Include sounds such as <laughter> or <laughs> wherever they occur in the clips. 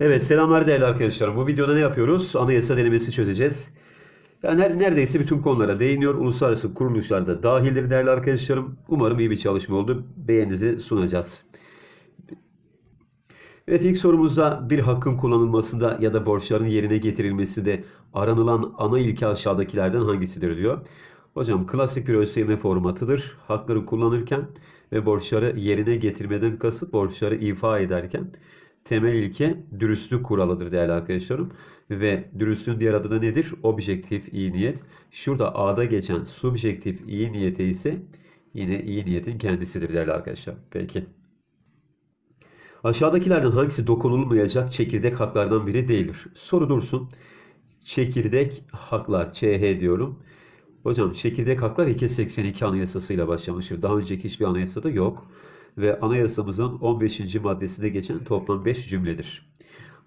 Evet selamlar değerli arkadaşlarım Bu videoda ne yapıyoruz? Anayasa denemesi çözeceğiz. Yani neredeyse bütün konulara değiniyor. Uluslararası kuruluşlarda dahildir değerli arkadaşlarım. Umarım iyi bir çalışma oldu. Beğeninizi sunacağız. Evet ilk sorumuzda bir hakkın kullanılmasında ya da borçların yerine getirilmesi de aranılan ana ilke aşağıdakilerden hangisidir diyor. Hocam klasik bir ÖSYM formatıdır. Hakları kullanırken ve borçları yerine getirmeden kasıt borçları ifa ederken temel ilke dürüstlük kuralıdır değerli arkadaşlarım. Ve dürüstlüğün diğer adı da nedir? Objektif iyi niyet. Şurada A'da geçen subjektif iyi niyete ise yine iyi niyetin kendisidir değerli arkadaşlar. Peki. Aşağıdakilerden hangisi dokunulmayacak çekirdek haklardan biri değildir? Soru dursun. Çekirdek haklar ÇH diyorum. Hocam çekirdek haklar 282 anayasasıyla başlamıştır. Daha önceki hiçbir anayasada yok ve anayasamızın 15. maddesine geçen toplam 5 cümledir.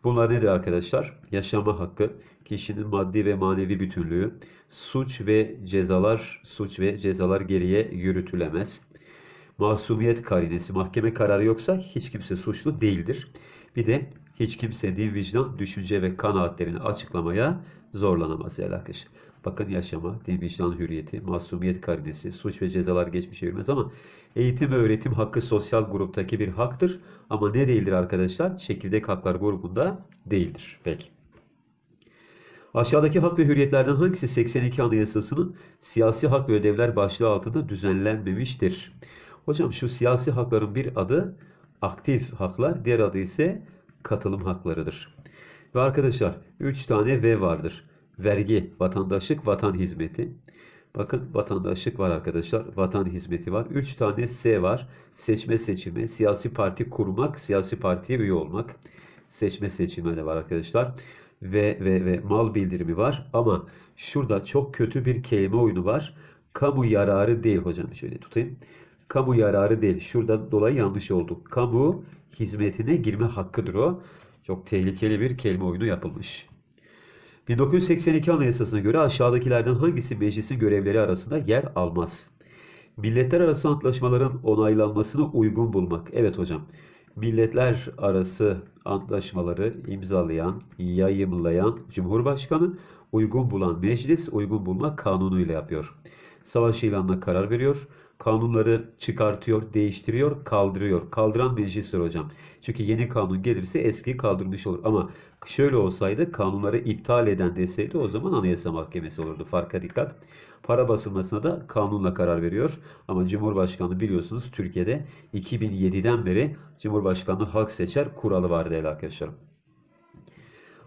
Bunlar nedir arkadaşlar? Yaşama hakkı, kişinin maddi ve manevi bütünlüğü, suç ve cezalar, suç ve cezalar geriye yürütülemez. Masumiyet karinesi, mahkeme kararı yoksa hiç kimse suçlu değildir. Bir de hiç kimse din, vicdan, düşünce ve kanaatlerini açıklamaya zorlanamaz değerli arkadaşlar. Bakın yaşama, dil vicdan hürriyeti, masumiyet karinesi, suç ve cezalar geçmişe yürümez ama eğitim ve öğretim hakkı sosyal gruptaki bir haktır. Ama ne değildir arkadaşlar? Çekirdek haklar grubunda değildir. Peki. Aşağıdaki hak ve hürriyetlerden hangisi 82 Anayasası'nın siyasi hak ve ödevler başlığı altında düzenlenmemiştir? Hocam şu siyasi hakların bir adı aktif haklar, diğer adı ise katılım haklarıdır. Ve arkadaşlar 3 tane V vardır vergi, vatandaşlık, vatan hizmeti. Bakın vatandaşlık var arkadaşlar. Vatan hizmeti var. 3 tane S var. Seçme seçimi, siyasi parti kurmak, siyasi partiye üye olmak. Seçme seçimi de var arkadaşlar. Ve, ve, ve mal bildirimi var. Ama şurada çok kötü bir kelime oyunu var. Kamu yararı değil hocam. Şöyle tutayım. Kamu yararı değil. Şurada dolayı yanlış oldu. Kamu hizmetine girme hakkıdır o. Çok tehlikeli bir kelime oyunu yapılmış. 1982 Anayasası'na göre aşağıdakilerden hangisi Meclis'in görevleri arasında yer almaz? Milletler arası antlaşmaların onaylanmasını uygun bulmak. Evet hocam. Milletler arası antlaşmaları imzalayan, yayımlayan Cumhurbaşkanı uygun bulan meclis uygun bulmak kanunuyla yapıyor. Savaş ilanına karar veriyor. Kanunları çıkartıyor, değiştiriyor, kaldırıyor. Kaldıran meclistir hocam. Çünkü yeni kanun gelirse eski kaldırmış olur. Ama şöyle olsaydı kanunları iptal eden deseydi o zaman Anayasa Mahkemesi olurdu. Farka dikkat. Para basılmasına da kanunla karar veriyor. Ama Cumhurbaşkanı biliyorsunuz Türkiye'de 2007'den beri Cumhurbaşkanı halk seçer kuralı vardı değerli arkadaşlarım.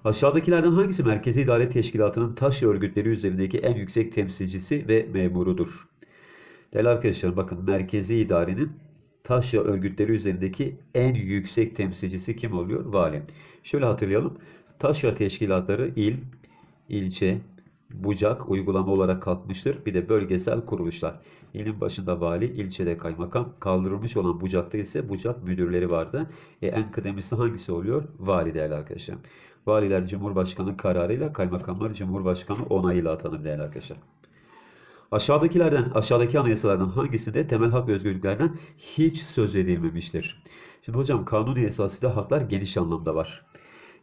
Aşağıdakilerden hangisi Merkezi İdare Teşkilatı'nın taş örgütleri üzerindeki en yüksek temsilcisi ve memurudur? Değerli arkadaşlar bakın merkezi idarenin taşya örgütleri üzerindeki en yüksek temsilcisi kim oluyor? Vali. Şöyle hatırlayalım. Taşya teşkilatları il, ilçe, bucak uygulama olarak kalkmıştır. Bir de bölgesel kuruluşlar. İlin başında vali, ilçede kaymakam, kaldırılmış olan bucakta ise bucak müdürleri vardı. E, en kıdemlisi hangisi oluyor? Vali değerli arkadaşlar. Valiler Cumhurbaşkanı kararıyla kaymakamlar Cumhurbaşkanı onayıyla atanır değerli arkadaşlar. Aşağıdakilerden, aşağıdaki anayasalardan hangisinde temel hak ve özgürlüklerden hiç söz edilmemiştir? Şimdi hocam kanuni esasıyla haklar geniş anlamda var.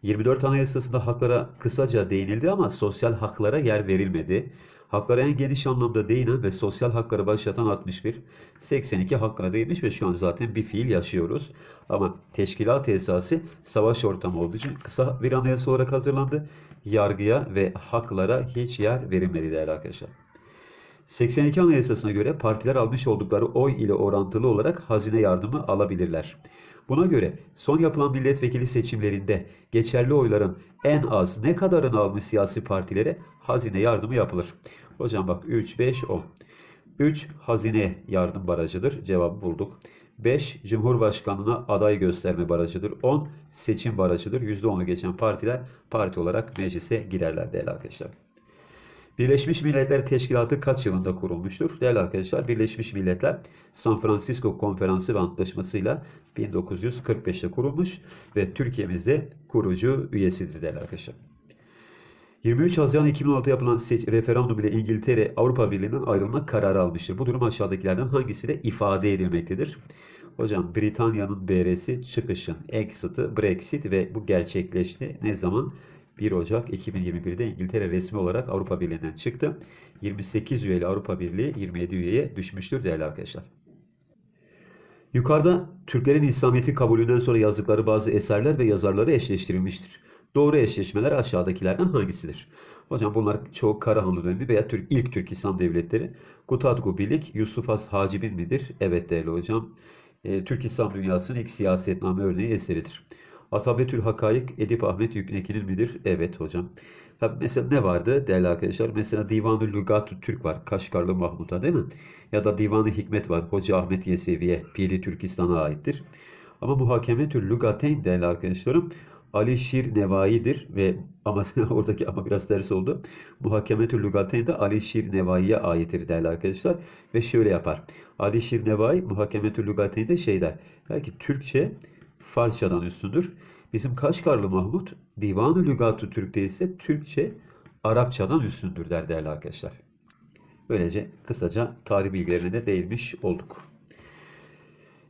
24 Anayasası'nda haklara kısaca değinildi ama sosyal haklara yer verilmedi. Haklara en geniş anlamda değinen ve sosyal haklara başlatan 61, 82 hakkına değinmiş ve şu an zaten bir fiil yaşıyoruz. Ama teşkilat esası savaş ortamı olduğu için kısa bir anayasa olarak hazırlandı. Yargıya ve haklara hiç yer verilmedi değerli arkadaşlar. 82 Anayasasına göre partiler almış oldukları oy ile orantılı olarak hazine yardımı alabilirler. Buna göre son yapılan milletvekili seçimlerinde geçerli oyların en az ne kadarını almış siyasi partilere hazine yardımı yapılır. Hocam bak 3, 5, 10. 3 hazine yardım barajıdır. Cevap bulduk. 5 Cumhurbaşkanlığına aday gösterme barajıdır. 10 seçim barajıdır. %10'u geçen partiler parti olarak meclise girerler değerli arkadaşlar. Birleşmiş Milletler Teşkilatı kaç yılında kurulmuştur? Değerli arkadaşlar Birleşmiş Milletler San Francisco Konferansı ve Antlaşması'yla 1945'te kurulmuş ve Türkiye'mizde kurucu üyesidir değerli arkadaşlar. 23 Haziran 2016'da yapılan seç referandum ile İngiltere Avrupa Birliği'nden ayrılma kararı almıştır. Bu durum aşağıdakilerden hangisiyle ifade edilmektedir? Hocam Britanya'nın BR'si çıkışın, exit'ı, Brexit ve bu gerçekleşti. Ne zaman? 1 Ocak 2021'de İngiltere resmi olarak Avrupa Birliği'nden çıktı. 28 üyeli Avrupa Birliği 27 üyeye düşmüştür değerli arkadaşlar. Yukarıda Türklerin İslamiyet'i kabulünden sonra yazdıkları bazı eserler ve yazarları eşleştirilmiştir. Doğru eşleşmeler aşağıdakilerden hangisidir? Hocam bunlar çoğu Karahanlı dönemi veya Türk, ilk Türk İslam devletleri. Kutadgu Birlik, Yusuf Has Hacibin midir? Evet değerli hocam. E, Türk İslam dünyasının ilk siyasetname örneği eseridir. Atametül Hakayık Edip Ahmet Yüknekin'in midir? Evet hocam. Tabii mesela ne vardı değerli arkadaşlar? Mesela Divanı Lügatü Türk var. Kaşgarlı Mahmut'a değil mi? Ya da Divanı Hikmet var. Hoca Ahmet Yesevi'ye Piri Türkistan'a aittir. Ama Muhakemetül Lügateyn değerli arkadaşlarım Ali Şir Nevai'dir ve <laughs> ama oradaki ama biraz ders oldu. Muhakemetül Lugateyn de Ali Şir Nevai'ye aittir değerli arkadaşlar ve şöyle yapar. Ali Şir Nevai Muhakemetül Lugateyn de şey der. Der Türkçe Farsçadan üstündür. Bizim Kaşgarlı Mahmut Divanı Lügatü Türk'te ise Türkçe Arapçadan üstündür der değerli arkadaşlar. Böylece kısaca tarih bilgilerine de değinmiş olduk.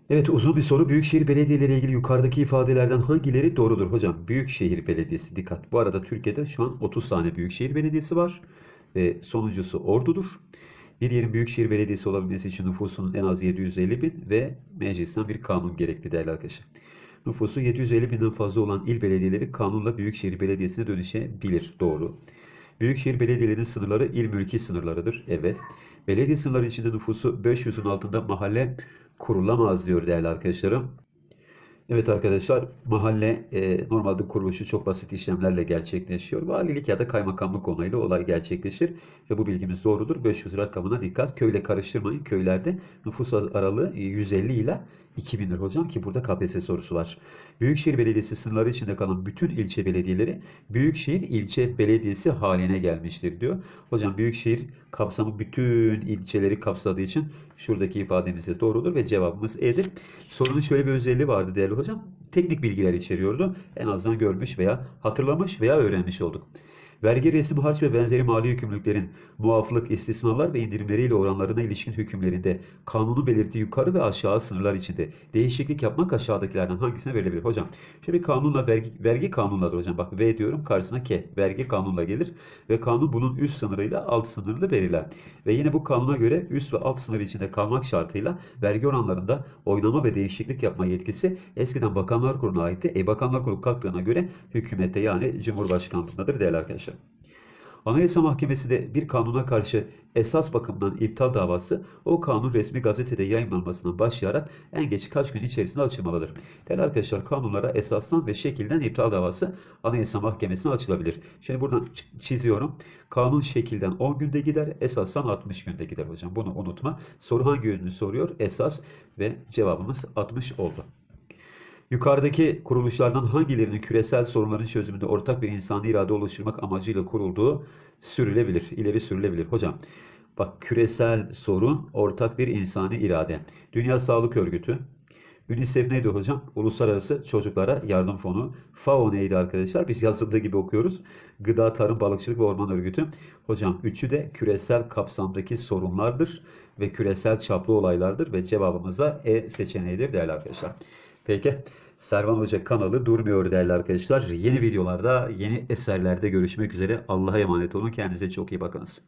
Evet uzun bir soru. Büyükşehir belediyeleri ile ilgili yukarıdaki ifadelerden hangileri doğrudur? Hocam Büyükşehir Belediyesi dikkat. Bu arada Türkiye'de şu an 30 tane Büyükşehir Belediyesi var. Ve sonuncusu Ordu'dur. Bir yerin Büyükşehir Belediyesi olabilmesi için nüfusunun en az 750 bin ve meclisten bir kanun gerekli değerli arkadaşlar. Nüfusu 750 binden fazla olan il belediyeleri kanunla Büyükşehir Belediyesi'ne dönüşebilir. Doğru. Büyükşehir belediyelerinin sınırları il mülki sınırlarıdır. Evet. Belediye sınırları içinde nüfusu 500'ün altında mahalle kurulamaz diyor değerli arkadaşlarım. Evet arkadaşlar mahalle e, normalde kuruluşu çok basit işlemlerle gerçekleşiyor. Valilik ya da kaymakamlık onayıyla olay gerçekleşir ve bu bilgimiz doğrudur. 500 rakamına dikkat. Köyle karıştırmayın. Köylerde nüfus aralığı 150 ile 2000 lira hocam ki burada KPSS sorusu var. Büyükşehir Belediyesi sınırları içinde kalan bütün ilçe belediyeleri Büyükşehir ilçe belediyesi haline gelmiştir diyor. Hocam Büyükşehir kapsamı bütün ilçeleri kapsadığı için şuradaki ifademiz de doğrudur ve cevabımız E'dir. Sorunun şöyle bir özelliği vardı değerli hocam. Teknik bilgiler içeriyordu. En azından görmüş veya hatırlamış veya öğrenmiş olduk vergi resi, harç ve benzeri mali yükümlülüklerin muaflık, istisnalar ve indirimleriyle oranlarına ilişkin hükümlerinde kanunu belirttiği yukarı ve aşağı sınırlar içinde değişiklik yapmak aşağıdakilerden hangisine verilebilir? Hocam şimdi kanunla vergi, vergi kanunladır hocam. Bak V diyorum karşısına K. Vergi kanunla gelir ve kanun bunun üst sınırıyla alt sınırını belirler. Ve yine bu kanuna göre üst ve alt sınır içinde kalmak şartıyla vergi oranlarında oynama ve değişiklik yapma yetkisi eskiden Bakanlar Kurulu'na aitti. E Bakanlar Kurulu kalktığına göre hükümette yani Cumhurbaşkanlığındadır değerli arkadaşlar karşı. Anayasa Mahkemesi de bir kanuna karşı esas bakımdan iptal davası o kanun resmi gazetede yayınlanmasından başlayarak en geç kaç gün içerisinde açılmalıdır. Değerli arkadaşlar kanunlara esastan ve şekilden iptal davası Anayasa Mahkemesi'ne açılabilir. Şimdi buradan çiziyorum. Kanun şekilden 10 günde gider, esastan 60 günde gider hocam. Bunu unutma. Soru hangi yönünü soruyor? Esas ve cevabımız 60 oldu. Yukarıdaki kuruluşlardan hangilerinin küresel sorunların çözümünde ortak bir insani irade oluşturmak amacıyla kurulduğu sürülebilir, ileri sürülebilir. Hocam bak küresel sorun ortak bir insani irade. Dünya Sağlık Örgütü, UNICEF neydi hocam? Uluslararası Çocuklara Yardım Fonu. FAO neydi arkadaşlar? Biz yazıldığı gibi okuyoruz. Gıda, Tarım, Balıkçılık ve Orman Örgütü. Hocam üçü de küresel kapsamdaki sorunlardır ve küresel çaplı olaylardır ve cevabımız da E seçeneğidir değerli arkadaşlar. Peki. Servan Hoca kanalı durmuyor değerli arkadaşlar. Yeni videolarda, yeni eserlerde görüşmek üzere. Allah'a emanet olun. Kendinize çok iyi bakınız.